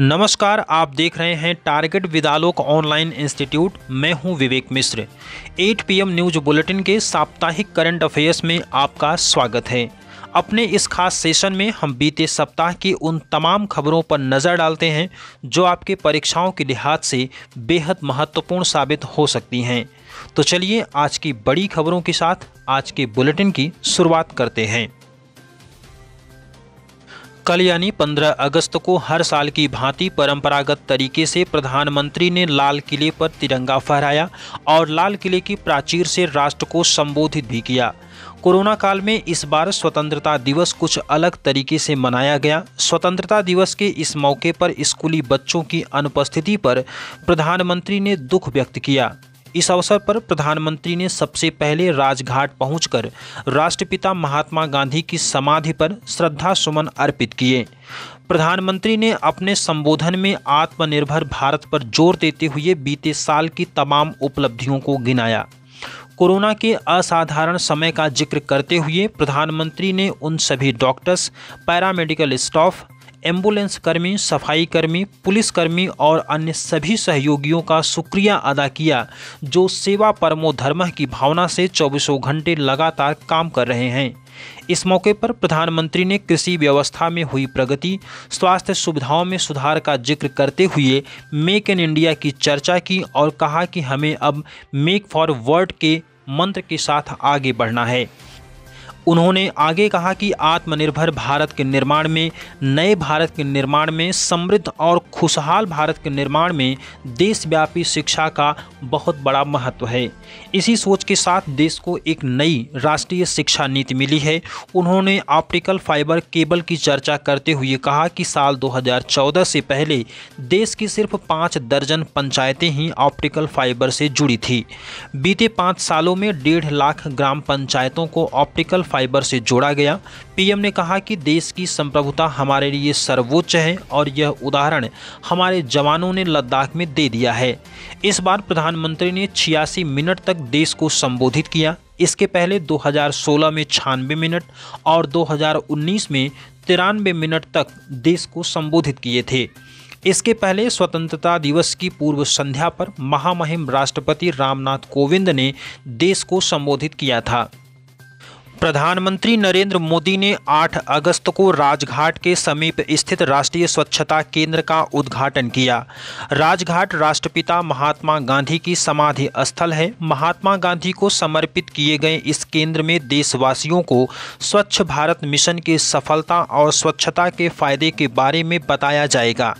नमस्कार आप देख रहे हैं टारगेट विदालोक ऑनलाइन इंस्टीट्यूट मैं हूं Vivek Mishra 8 PM news bulletin के साप्ताहिक करंट अफेयर्स में आपका स्वागत है अपने इस खास सेशन में हम बीते सप्ताह की उन तमाम खबरों पर नज़र डालते हैं जो आपके परीक्षाओं के लिहाज से बेहद महत्वपूर्ण साबित हो सकती हैं तो चलिए आज की बड़ी खबरों के साथ आज के बुलेटिन की शुरुआत करते हैं कल यानी 15 अगस्त को हर साल की भांति परंपरागत तरीके से प्रधानमंत्री ने लाल किले पर तिरंगा फहराया और लाल किले की प्राचीर से राष्ट्र को संबोधित भी किया कोरोना काल में इस बार स्वतंत्रता दिवस कुछ अलग तरीके से मनाया गया स्वतंत्रता दिवस के इस मौके पर स्कूली बच्चों की अनुपस्थिति पर प्रधानमंत्री ने दुख व्यक्त किया इस अवसर पर प्रधानमंत्री ने सबसे पहले राजघाट पहुंचकर राष्ट्रपिता महात्मा गांधी की समाधि पर श्रद्धा सुमन अर्पित किए प्रधानमंत्री ने अपने संबोधन में आत्मनिर्भर भारत पर जोर देते हुए बीते साल की तमाम उपलब्धियों को गिनाया कोरोना के असाधारण समय का जिक्र करते हुए प्रधानमंत्री ने उन सभी डॉक्टर्स पैरामेडिकल स्टाफ एम्बुलेंस कर्मी सफाई कर्मी पुलिस कर्मी और अन्य सभी सहयोगियों का शुक्रिया अदा किया जो सेवा परमो धर्म की भावना से चौबीसों घंटे लगातार काम कर रहे हैं इस मौके पर प्रधानमंत्री ने कृषि व्यवस्था में हुई प्रगति स्वास्थ्य सुविधाओं में सुधार का जिक्र करते हुए मेक इन इंडिया की चर्चा की और कहा कि हमें अब मेक फॉर वर्ल्ड के मंत्र के साथ आगे बढ़ना है उन्होंने आगे कहा कि आत्मनिर्भर भारत के निर्माण में नए भारत के निर्माण में समृद्ध और खुशहाल भारत के निर्माण में देशव्यापी शिक्षा का बहुत बड़ा महत्व है इसी सोच के साथ देश को एक नई राष्ट्रीय शिक्षा नीति मिली है उन्होंने ऑप्टिकल फाइबर केबल की चर्चा करते हुए कहा कि साल 2014 से पहले देश की सिर्फ पाँच दर्जन पंचायतें ही ऑप्टिकल फाइबर से जुड़ी थी बीते पाँच सालों में डेढ़ लाख ग्राम पंचायतों को ऑप्टिकल फाइबर फाइबर से जोड़ा गया पीएम ने कहा कि देश की संप्रभुता हमारे लिए सर्वोच्च है और यह उदाहरण हमारे जवानों ने लद्दाख में दे दिया है इस बार प्रधानमंत्री ने छियासी मिनट तक देश को संबोधित किया इसके पहले 2016 में छियानवे मिनट और 2019 में तिरानवे मिनट तक देश को संबोधित किए थे इसके पहले स्वतंत्रता दिवस की पूर्व संध्या पर महामहिम राष्ट्रपति रामनाथ कोविंद ने देश को संबोधित किया था प्रधानमंत्री नरेंद्र मोदी ने 8 अगस्त को राजघाट के समीप स्थित राष्ट्रीय स्वच्छता केंद्र का उद्घाटन किया राजघाट राष्ट्रपिता महात्मा गांधी की समाधि स्थल है महात्मा गांधी को समर्पित किए गए इस केंद्र में देशवासियों को स्वच्छ भारत मिशन की सफलता और स्वच्छता के फायदे के बारे में बताया जाएगा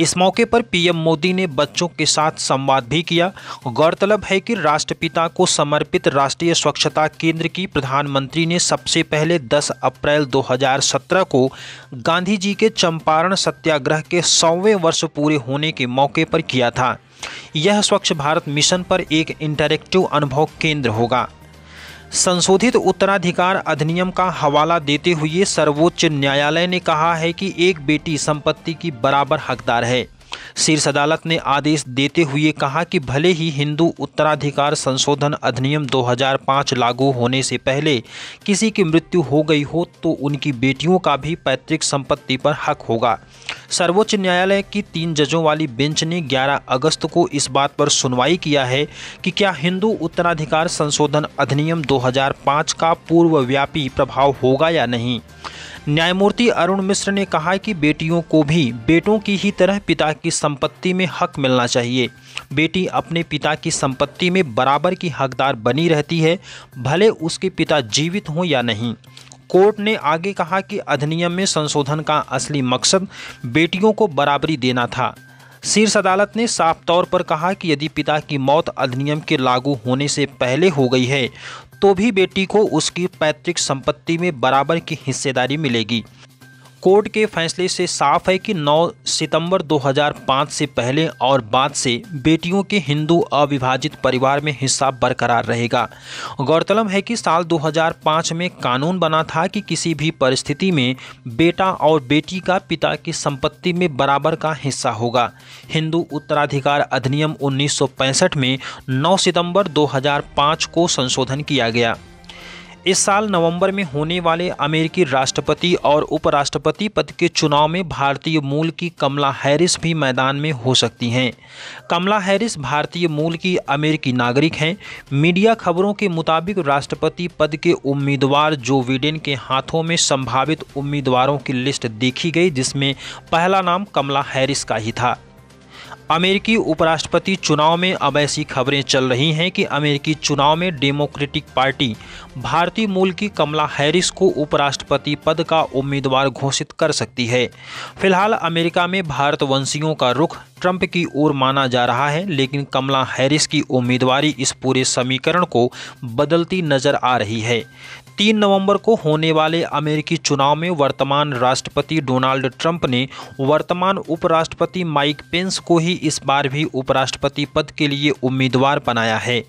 इस मौके पर पीएम मोदी ने बच्चों के साथ संवाद भी किया गौरतलब है कि राष्ट्रपिता को समर्पित राष्ट्रीय स्वच्छता केंद्र की प्रधानमंत्री ने सबसे पहले 10 अप्रैल 2017 को गांधी जी के चंपारण सत्याग्रह के सौवें वर्ष पूरे होने के मौके पर किया था यह स्वच्छ भारत मिशन पर एक इंटरेक्टिव अनुभव केंद्र होगा संशोधित उत्तराधिकार अधिनियम का हवाला देते हुए सर्वोच्च न्यायालय ने कहा है कि एक बेटी संपत्ति की बराबर हकदार है शीर्ष अदालत ने आदेश देते हुए कहा कि भले ही हिंदू उत्तराधिकार संशोधन अधिनियम 2005 लागू होने से पहले किसी की मृत्यु हो गई हो तो उनकी बेटियों का भी पैतृक संपत्ति पर हक होगा सर्वोच्च न्यायालय की तीन जजों वाली बेंच ने 11 अगस्त को इस बात पर सुनवाई किया है कि क्या हिंदू उत्तराधिकार संशोधन अधिनियम 2005 का पूर्वव्यापी प्रभाव होगा या नहीं न्यायमूर्ति अरुण मिश्र ने कहा कि बेटियों को भी बेटों की ही तरह पिता की संपत्ति में हक मिलना चाहिए बेटी अपने पिता की संपत्ति में बराबर की हकदार बनी रहती है भले उसके पिता जीवित हों या नहीं कोर्ट ने आगे कहा कि अधिनियम में संशोधन का असली मकसद बेटियों को बराबरी देना था शीर्ष अदालत ने साफ तौर पर कहा कि यदि पिता की मौत अधिनियम के लागू होने से पहले हो गई है तो भी बेटी को उसकी पैतृक संपत्ति में बराबर की हिस्सेदारी मिलेगी कोर्ट के फैसले से साफ है कि 9 सितंबर 2005 से पहले और बाद से बेटियों के हिंदू अविभाजित परिवार में हिस्सा बरकरार रहेगा गौरतलब है कि साल 2005 में कानून बना था कि किसी भी परिस्थिति में बेटा और बेटी का पिता की संपत्ति में बराबर का हिस्सा होगा हिंदू उत्तराधिकार अधिनियम 1965 में 9 सितंबर 2005 को संशोधन किया गया इस साल नवंबर में होने वाले अमेरिकी राष्ट्रपति और उपराष्ट्रपति पद के चुनाव में भारतीय मूल की कमला हैरिस भी मैदान में हो सकती हैं कमला हैरिस भारतीय मूल की अमेरिकी नागरिक हैं मीडिया खबरों के मुताबिक राष्ट्रपति पद के उम्मीदवार जो विडेन के हाथों में संभावित उम्मीदवारों की लिस्ट देखी गई जिसमें पहला नाम कमला हैरिस का ही था अमेरिकी उपराष्ट्रपति चुनाव में अब ऐसी खबरें चल रही हैं कि अमेरिकी चुनाव में डेमोक्रेटिक पार्टी भारतीय मूल की कमला हैरिस को उपराष्ट्रपति पद का उम्मीदवार घोषित कर सकती है फिलहाल अमेरिका में भारतवंशियों का रुख ट्रंप की ओर माना जा रहा है लेकिन कमला हैरिस की उम्मीदवारी इस पूरे समीकरण को बदलती नजर आ रही है तीन नवंबर को होने वाले अमेरिकी चुनाव में वर्तमान राष्ट्रपति डोनाल्ड ट्रंप ने वर्तमान उपराष्ट्रपति माइक पेंस को ही इस बार भी उपराष्ट्रपति पद के लिए उम्मीदवार बनाया है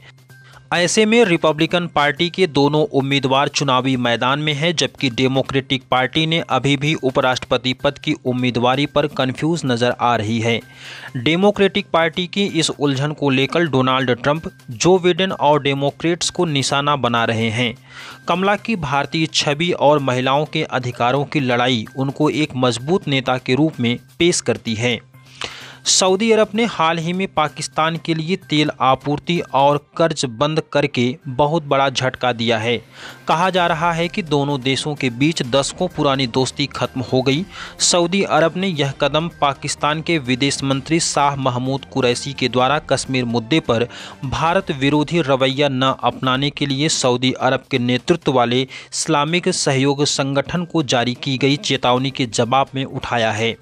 ऐसे में रिपब्लिकन पार्टी के दोनों उम्मीदवार चुनावी मैदान में हैं जबकि डेमोक्रेटिक पार्टी ने अभी भी उपराष्ट्रपति पद की उम्मीदवारी पर कंफ्यूज नजर आ रही है डेमोक्रेटिक पार्टी की इस उलझन को लेकर डोनाल्ड ट्रंप जो बिडेन और डेमोक्रेट्स को निशाना बना रहे हैं कमला की भारतीय छवि और महिलाओं के अधिकारों की लड़ाई उनको एक मजबूत नेता के रूप में पेश करती है सऊदी अरब ने हाल ही में पाकिस्तान के लिए तेल आपूर्ति और कर्ज बंद करके बहुत बड़ा झटका दिया है कहा जा रहा है कि दोनों देशों के बीच दशकों पुरानी दोस्ती खत्म हो गई सऊदी अरब ने यह कदम पाकिस्तान के विदेश मंत्री शाह महमूद कुरैसी के द्वारा कश्मीर मुद्दे पर भारत विरोधी रवैया न अपनाने के लिए सऊदी अरब के नेतृत्व वाले इस्लामिक सहयोग संगठन को जारी की गई चेतावनी के जवाब में उठाया है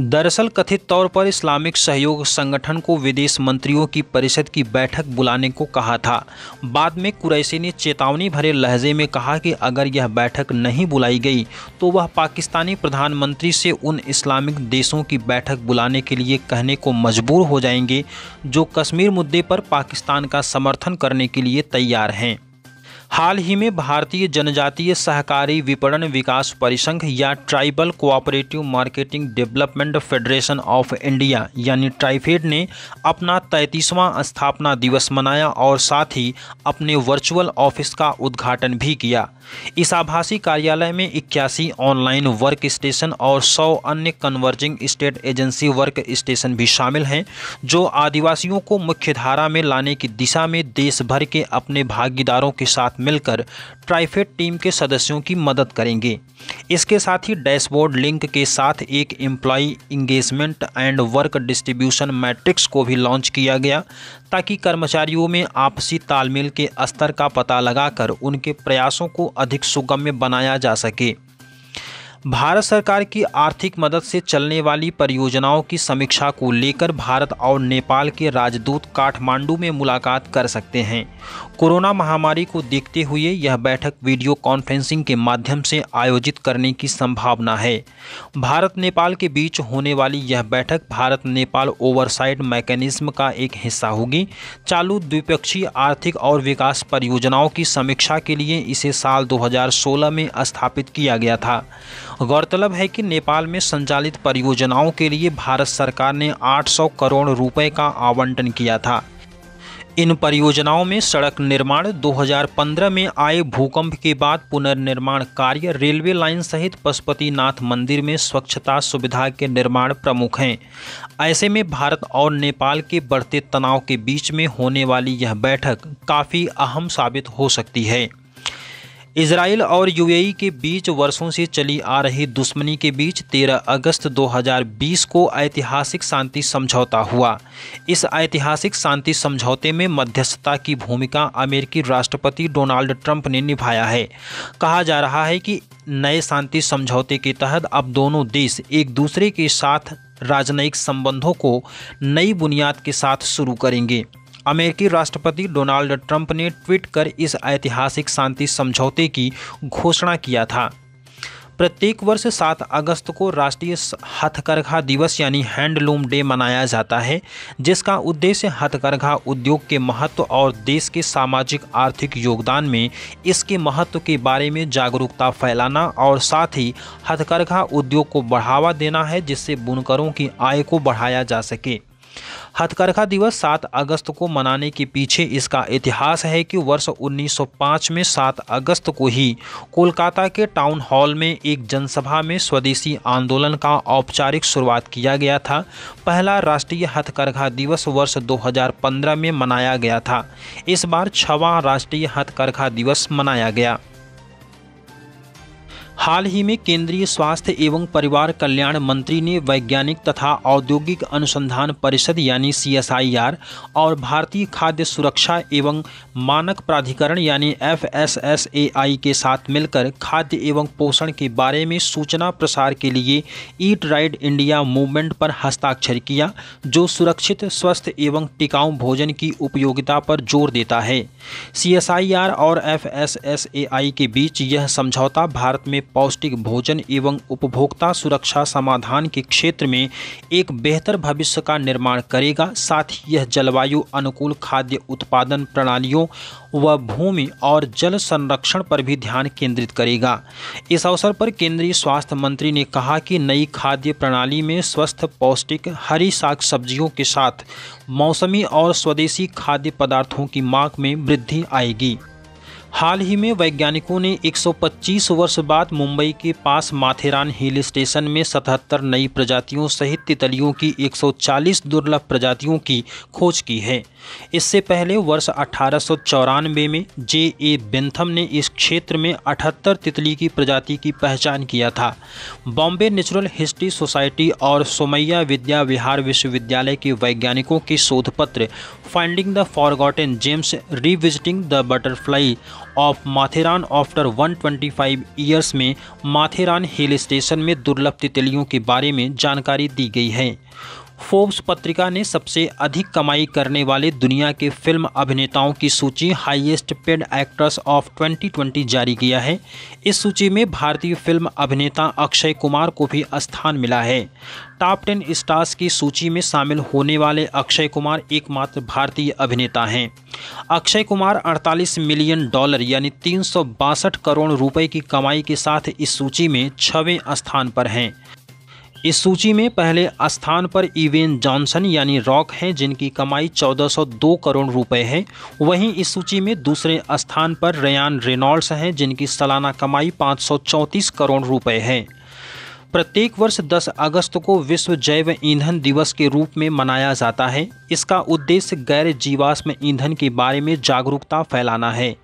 दरअसल कथित तौर पर इस्लामिक सहयोग संगठन को विदेश मंत्रियों की परिषद की बैठक बुलाने को कहा था बाद में कुरैशी ने चेतावनी भरे लहजे में कहा कि अगर यह बैठक नहीं बुलाई गई तो वह पाकिस्तानी प्रधानमंत्री से उन इस्लामिक देशों की बैठक बुलाने के लिए कहने को मजबूर हो जाएंगे जो कश्मीर मुद्दे पर पाकिस्तान का समर्थन करने के लिए तैयार हैं हाल ही में भारतीय जनजातीय सहकारी विपणन विकास परिसंघ या tribal cooperative marketing development federation of India यानी ट्राइफेड ने अपना तैंतीसवां स्थापना दिवस मनाया और साथ ही अपने वर्चुअल ऑफिस का उद्घाटन भी किया इस आभासी कार्यालय में इक्यासी ऑनलाइन वर्क स्टेशन और सौ अन्य converging state agency work station भी शामिल हैं जो आदिवासियों को मुख्यधारा में लाने की दिशा में देश भर के अपने भागीदारों के साथ मिलकर ट्राइफेड टीम के सदस्यों की मदद करेंगे इसके साथ ही डैशबोर्ड लिंक के साथ एक employ engagement and work distribution matrix को भी लॉन्च किया गया ताकि कर्मचारियों में आपसी तालमेल के स्तर का पता लगाकर उनके प्रयासों को अधिक सुगम्य बनाया जा सके भारत सरकार की आर्थिक मदद से चलने वाली परियोजनाओं की समीक्षा को लेकर भारत और नेपाल के राजदूत काठमांडू में मुलाकात कर सकते हैं कोरोना महामारी को देखते हुए यह बैठक वीडियो कॉन्फ्रेंसिंग के माध्यम से आयोजित करने की संभावना है भारत नेपाल के बीच होने वाली यह बैठक भारत नेपाल ओवरसाइड मैकेनिज्म का एक हिस्सा होगी चालू द्विपक्षीय आर्थिक और विकास परियोजनाओं की समीक्षा के लिए इसे साल 2016 में स्थापित किया गया था गौरतलब है कि नेपाल में संचालित परियोजनाओं के लिए भारत सरकार ने 800 करोड़ रुपए का आवंटन किया था इन परियोजनाओं में सड़क निर्माण 2015 में आए भूकंप के बाद पुनर्निर्माण कार्य रेलवे लाइन सहित पशुपतिनाथ मंदिर में स्वच्छता सुविधा के निर्माण प्रमुख हैं ऐसे में भारत और नेपाल के बढ़ते तनाव के बीच में होने वाली यह बैठक काफ़ी अहम साबित हो सकती है इसराइल और यूएई के बीच वर्षों से चली आ रही दुश्मनी के बीच 13 अगस्त 2020 को ऐतिहासिक शांति समझौता हुआ इस ऐतिहासिक शांति समझौते में मध्यस्थता की भूमिका अमेरिकी राष्ट्रपति डोनाल्ड ट्रंप ने निभाया है कहा जा रहा है कि नए शांति समझौते के तहत अब दोनों देश एक दूसरे के साथ राजनयिक संबंधों को नई बुनियाद के साथ शुरू करेंगे अमेरिकी राष्ट्रपति डोनाल्ड ट्रंप ने ट्वीट कर इस ऐतिहासिक शांति समझौते की घोषणा किया था प्रत्येक वर्ष सात अगस्त को राष्ट्रीय हथकरघा दिवस यानी हैंडलूम डे मनाया जाता है जिसका उद्देश्य हथकरघा उद्योग के महत्व और देश के सामाजिक आर्थिक योगदान में इसके महत्व के बारे में जागरूकता फैलाना और साथ ही हथकरघा उद्योग को बढ़ावा देना है जिससे बुनकरों की आय को बढ़ाया जा सके हथकरघा दिवस 7 अगस्त को मनाने के पीछे इसका इतिहास है कि वर्ष 1905 में 7 अगस्त को ही कोलकाता के टाउन हॉल में एक जनसभा में स्वदेशी आंदोलन का औपचारिक शुरुआत किया गया था पहला राष्ट्रीय हथकरघा दिवस वर्ष 2015 में मनाया गया था इस बार छवा राष्ट्रीय हथकरघा दिवस मनाया गया हाल ही में केंद्रीय स्वास्थ्य एवं परिवार कल्याण मंत्री ने वैज्ञानिक तथा औद्योगिक अनुसंधान परिषद यानी सीएसआईआर और भारतीय खाद्य सुरक्षा एवं मानक प्राधिकरण यानी एफएसएसएआई के साथ मिलकर खाद्य एवं पोषण के बारे में सूचना प्रसार के लिए ईट राइट इंडिया मूवमेंट पर हस्ताक्षर किया जो सुरक्षित स्वस्थ एवं टिकाऊ भोजन की उपयोगिता पर जोर देता है सी और एफ के बीच यह समझौता भारत में पौष्टिक भोजन एवं उपभोक्ता सुरक्षा समाधान के क्षेत्र में एक बेहतर भविष्य का निर्माण करेगा साथ ही यह जलवायु अनुकूल खाद्य उत्पादन प्रणालियों व भूमि और जल संरक्षण पर भी ध्यान केंद्रित करेगा इस अवसर पर केंद्रीय स्वास्थ्य मंत्री ने कहा कि नई खाद्य प्रणाली में स्वस्थ पौष्टिक हरी साग सब्जियों के साथ मौसमी और स्वदेशी खाद्य पदार्थों की मांग में वृद्धि आएगी हाल ही में वैज्ञानिकों ने 125 वर्ष बाद मुंबई के पास माथेरान हिल स्टेशन में 77 नई प्रजातियों सहित तितलियों की 140 दुर्लभ प्रजातियों की खोज की है इससे पहले वर्ष अठारह में जे ए बेंथम ने इस क्षेत्र में अठहत्तर तितली की प्रजाति की पहचान किया था बॉम्बे नेचुरल हिस्ट्री सोसाइटी और सोमैया विद्या विहार विश्वविद्यालय के वैज्ञानिकों के शोध पत्र finding the forgotten gems revisiting the butterfly of Matheran after 125 years में माथेरान हिल स्टेशन में दुर्लभ तितलियों के बारे में जानकारी दी गई है फोर्ब्स पत्रिका ने सबसे अधिक कमाई करने वाले दुनिया के फिल्म अभिनेताओं की सूची हाईएस्ट पेड एक्ट्रेस ऑफ 2020 जारी किया है इस सूची में भारतीय फिल्म अभिनेता अक्षय कुमार को भी स्थान मिला है टॉप टेन स्टार्स की सूची में शामिल होने वाले अक्षय कुमार एकमात्र भारतीय अभिनेता हैं अक्षय कुमार 48 मिलियन डॉलर यानी तीन करोड़ रुपए की कमाई के साथ इस सूची में छवें स्थान पर हैं इस सूची में पहले स्थान पर इवेन जॉनसन यानी रॉक हैं जिनकी कमाई 1402 करोड़ रुपए है वहीं इस सूची में दूसरे स्थान पर रयान रेनॉल्ड्स हैं जिनकी सालाना कमाई पाँच करोड़ रुपए है प्रत्येक वर्ष 10 अगस्त को विश्व जैव ईंधन दिवस के रूप में मनाया जाता है इसका उद्देश्य गैर जीवाश्म ईंधन के बारे में जागरूकता फैलाना है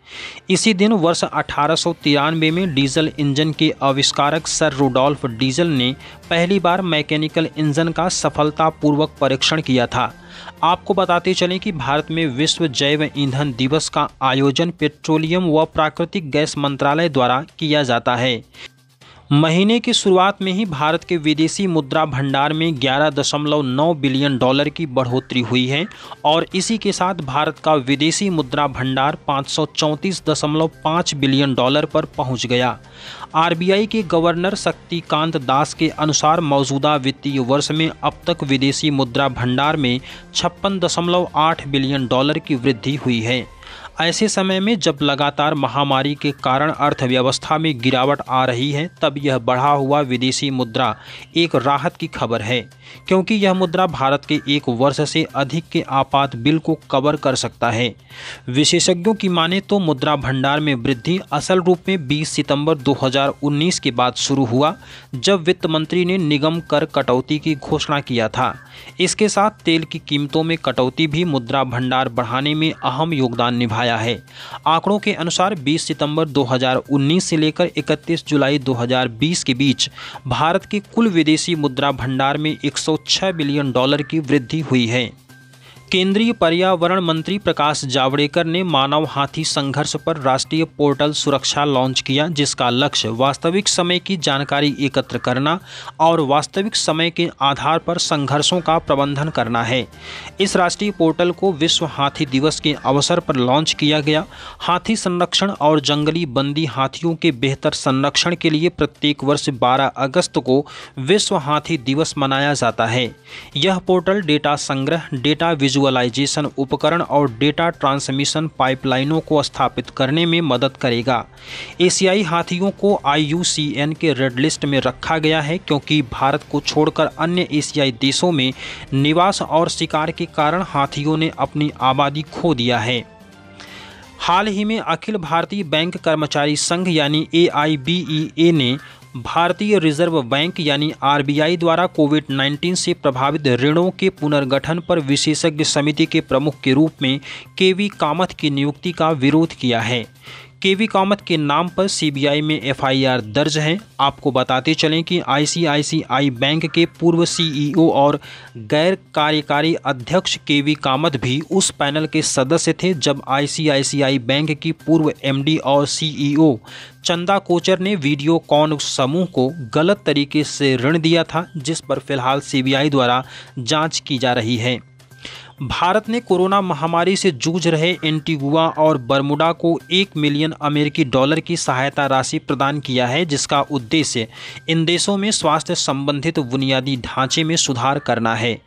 इसी दिन वर्ष अठारह में डीजल इंजन के आविष्कारक सर रोडोल्फ डीजल ने पहली बार मैकेनिकल इंजन का सफलतापूर्वक परीक्षण किया था आपको बताते चलें कि भारत में विश्व जैव ईंधन दिवस का आयोजन पेट्रोलियम व प्राकृतिक गैस मंत्रालय द्वारा किया जाता है महीने की शुरुआत में ही भारत के विदेशी मुद्रा भंडार में 11.9 बिलियन डॉलर की बढ़ोतरी हुई है और इसी के साथ भारत का विदेशी मुद्रा भंडार 534.5 बिलियन डॉलर पर पहुंच गया आरबीआई के गवर्नर शक्तिकांत दास के अनुसार मौजूदा वित्तीय वर्ष में अब तक विदेशी मुद्रा भंडार में छप्पन बिलियन डॉलर की वृद्धि हुई है ऐसे समय में जब लगातार महामारी के कारण अर्थव्यवस्था में गिरावट आ रही है तब यह बढ़ा हुआ विदेशी मुद्रा एक राहत की खबर है क्योंकि यह मुद्रा भारत के एक वर्ष से अधिक के आपात बिल को कवर कर सकता है विशेषज्ञों की माने तो मुद्रा भंडार में वृद्धि असल रूप में 20 सितंबर 2019 के बाद शुरू हुआ जब वित्त मंत्री ने निगम कर कटौती की घोषणा किया था इसके साथ तेल की कीमतों में कटौती भी मुद्रा भंडार बढ़ाने में अहम योगदान निभाया है आंकड़ों के अनुसार 20 सितंबर 2019 से लेकर 31 जुलाई 2020 के बीच भारत के कुल विदेशी मुद्रा भंडार में 106 बिलियन डॉलर की वृद्धि हुई है केंद्रीय पर्यावरण मंत्री प्रकाश जावड़ेकर ने मानव हाथी संघर्ष पर राष्ट्रीय पोर्टल सुरक्षा लॉन्च किया जिसका लक्ष्य वास्तविक समय की जानकारी एकत्र करना और वास्तविक समय के आधार पर संघर्षों का प्रबंधन करना है इस राष्ट्रीय पोर्टल को विश्व हाथी दिवस के अवसर पर लॉन्च किया गया हाथी संरक्षण और जंगली बंदी हाथियों के बेहतर संरक्षण के लिए प्रत्येक वर्ष बारह अगस्त को विश्व हाथी दिवस मनाया जाता है यह पोर्टल डेटा संग्रह डेटा विजुअल विजुअलाइजेशन उपकरण और डेटा ट्रांसमिशन पाइपलाइनों को स्थापित करने में मदद करेगा एशियाई हाथियों को आई के रेड लिस्ट में रखा गया है क्योंकि भारत को छोड़कर अन्य एशियाई देशों में निवास और शिकार के कारण हाथियों ने अपनी आबादी खो दिया है हाल ही में अखिल भारतीय बैंक कर्मचारी संघ यानी ए ने भारतीय रिजर्व बैंक यानी आरबीआई द्वारा कोविड 19 से प्रभावित ऋणों के पुनर्गठन पर विशेषज्ञ समिति के प्रमुख के रूप में के वी कामत की नियुक्ति का विरोध किया है के वी कामत के नाम पर सीबीआई में एफआईआर दर्ज है आपको बताते चलें कि आईसीआईसीआई बैंक के पूर्व सीईओ और गैर कार्यकारी अध्यक्ष के वी कामत भी उस पैनल के सदस्य थे जब आईसीआईसीआई बैंक की पूर्व एमडी और सीईओ चंदा कोचर ने वीडियो कॉन समूह को गलत तरीके से ऋण दिया था जिस पर फिलहाल सीबीआई द्वारा जांच की जा रही है भारत ने कोरोना महामारी से जूझ रहे एंटीगुआ और बर्मुडा को एक मिलियन अमेरिकी डॉलर की सहायता राशि प्रदान किया है जिसका उद्देश्य इन देशों में स्वास्थ्य संबंधित बुनियादी ढांचे में सुधार करना है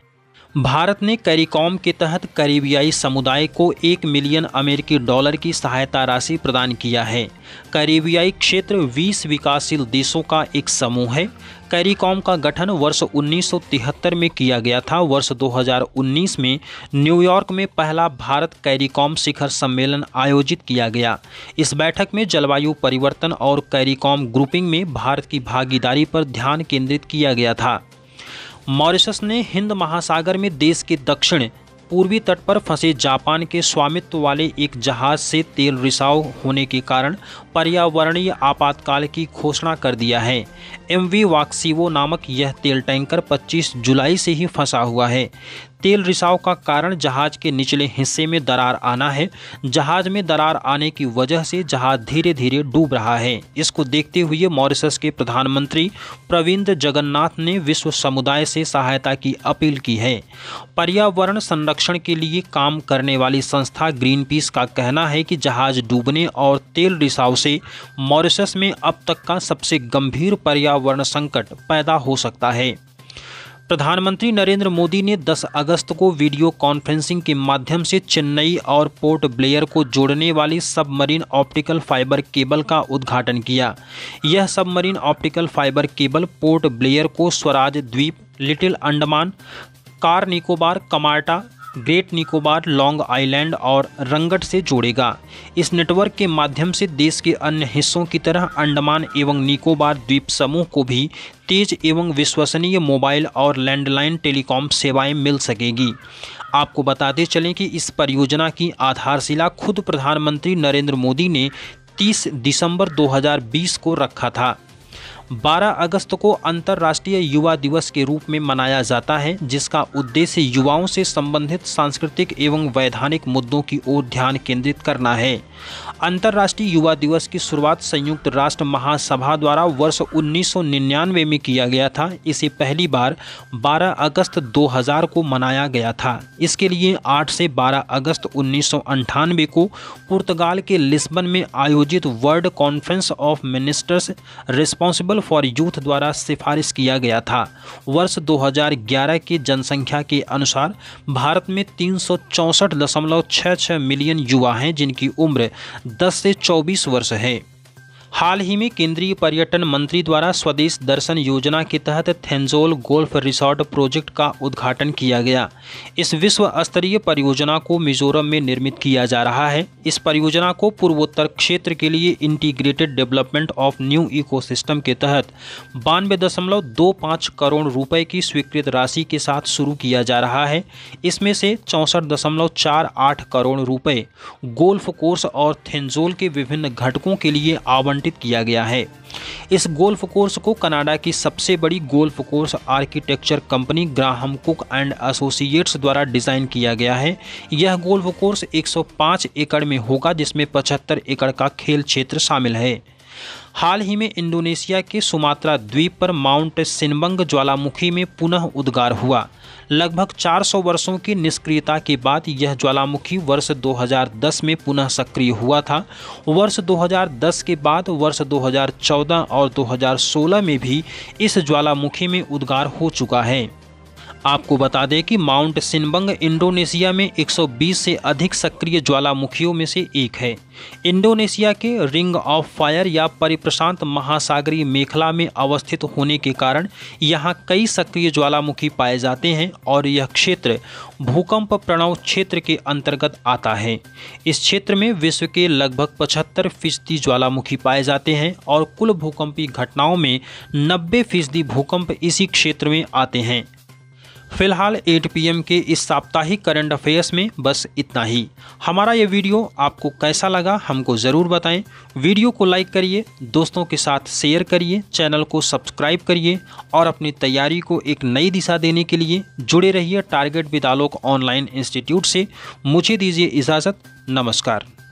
भारत ने कैरीकॉम के तहत करीबियाई समुदाय को एक मिलियन अमेरिकी डॉलर की सहायता राशि प्रदान किया है करीबियाई क्षेत्र 20 विकासशील देशों का एक समूह है कैरीकॉम का गठन वर्ष 1973 में किया गया था वर्ष 2019 में न्यूयॉर्क में पहला भारत कैरीकॉम शिखर सम्मेलन आयोजित किया गया इस बैठक में जलवायु परिवर्तन और कैरीकॉम ग्रुपिंग में भारत की भागीदारी पर ध्यान केंद्रित किया गया था मॉरिशस ने हिंद महासागर में देश के दक्षिण पूर्वी तट पर फंसे जापान के स्वामित्व वाले एक जहाज से तेल रिसाव होने के कारण पर्यावरणीय आपातकाल की घोषणा कर दिया है एम वी वाक्सीवो नामक यह तेल टैंकर 25 जुलाई से ही फंसा हुआ है तेल रिसाव का कारण जहाज के निचले हिस्से में दरार आना है जहाज में दरार आने की वजह से जहाज धीरे धीरे डूब रहा है इसको देखते हुए मॉरिसस के प्रधानमंत्री प्रविंद जगन्नाथ ने विश्व समुदाय से सहायता की अपील की है पर्यावरण संरक्षण के लिए काम करने वाली संस्था ग्रीन पीस का कहना है कि जहाज डूबने और तेल रिसाव से मॉरिसस में अब तक का सबसे गंभीर पर्यावरण संकट पैदा हो सकता है प्रधानमंत्री नरेंद्र मोदी ने 10 अगस्त को वीडियो कॉन्फ्रेंसिंग के माध्यम से चेन्नई और पोर्ट ब्लेयर को जोड़ने वाली सबमरीन ऑप्टिकल फाइबर केबल का उद्घाटन किया यह submarine optical fibre cable Port Blair को स्वराज द्वीप लिटिल अंडमान कार निकोबार कमार्टा ग्रेट निकोबार लॉन्ग आइलैंड और रंगट से जोड़ेगा इस नेटवर्क के माध्यम से देश के अन्य हिस्सों की तरह अंडमान एवं निकोबार द्वीप समूह को भी तेज एवं विश्वसनीय मोबाइल और लैंडलाइन टेलीकॉम सेवाएं मिल सकेगी आपको बताते चलें कि इस परियोजना की आधारशिला खुद प्रधानमंत्री नरेंद्र मोदी ने 30 दिसंबर 2020 को रखा था 12 अगस्त को अंतर्राष्ट्रीय युवा दिवस के रूप में मनाया जाता है जिसका उद्देश्य युवाओं से संबंधित सांस्कृतिक एवं वैधानिक मुद्दों की ओर ध्यान केंद्रित करना है अंतर्राष्ट्रीय युवा दिवस की शुरुआत संयुक्त राष्ट्र महासभा द्वारा वर्ष 1999 में किया गया था इसे पहली बार 12 अगस्त 2000 को मनाया गया था इसके लिए 8 से 12 अगस्त उन्नीस को पुर्तगाल के लिस्बन में आयोजित world conference of ministers responsible goal for youth द्वारा सिफारिश किया गया था वर्ष 2011 की जनसंख्या के अनुसार भारत में तीन मिलियन युवा हैं जिनकी उम्र 10 से 24 वर्ष है हाल ही में केंद्रीय पर्यटन मंत्री द्वारा स्वदेश दर्शन योजना के तहत थेंजोल गोल्फ रिसोर्ट प्रोजेक्ट का उद्घाटन किया गया इस विश्व स्तरीय परियोजना को मिजोरम में निर्मित किया जा रहा है इस परियोजना को पूर्वोत्तर क्षेत्र के लिए integrated development of new ecosystem के तहत बानवे दशमलव दो पाँच करोड़ रुपए की स्वीकृत राशि के साथ शुरू किया जा रहा है इसमें से चौंसठ दशमलव चार आठ करोड़ रुपए गोल्फ कोर्स और थेंजोल के विभिन्न घटकों के लिए आवंटित आवंटित किया गया है इस गोल्फ कोर्स को कनाडा की सबसे बड़ी golf course architecture company Graham Cooke and associates द्वारा डिज़ाइन किया गया है यह गोल्फ कोर्स 105 एकड़ में होगा जिसमें 75 एकड़ का खेल क्षेत्र शामिल है हाल ही में इंडोनेशिया के सुमात्रा द्वीप पर माउंट सिनबंग ज्वालामुखी में पुनः उद्गार हुआ लगभग 400 वर्षों की निष्क्रियता के बाद यह ज्वालामुखी वर्ष 2010 में पुनः सक्रिय हुआ था वर्ष 2010 के बाद वर्ष 2014 और 2016 में भी इस ज्वालामुखी में उद्गार हो चुका है आपको बता दें कि माउंट सिनबंग इंडोनेशिया में 120 से अधिक सक्रिय ज्वालामुखियों में से एक है इंडोनेशिया के रिंग ऑफ फायर या परिप्रशांत महासागरीय मेखला में अवस्थित होने के कारण यहाँ कई सक्रिय ज्वालामुखी पाए जाते हैं और यह क्षेत्र भूकंप प्रणव क्षेत्र के अंतर्गत आता है इस क्षेत्र में विश्व के लगभग पचहत्तर फीसदी ज्वालामुखी पाए जाते हैं और कुल भूकंपी घटनाओं में नब्बे फीसदी भूकंप इसी क्षेत्र में आते हैं फिलहाल 8 पीएम के इस साप्ताहिक करंट अफेयर्स में बस इतना ही हमारा ये वीडियो आपको कैसा लगा हमको ज़रूर बताएं वीडियो को लाइक करिए दोस्तों के साथ शेयर करिए चैनल को सब्सक्राइब करिए और अपनी तैयारी को एक नई दिशा देने के लिए जुड़े रहिए टारगेट आलोक ऑनलाइन इंस्टीट्यूट से मुझे दीजिए इजाज़त नमस्कार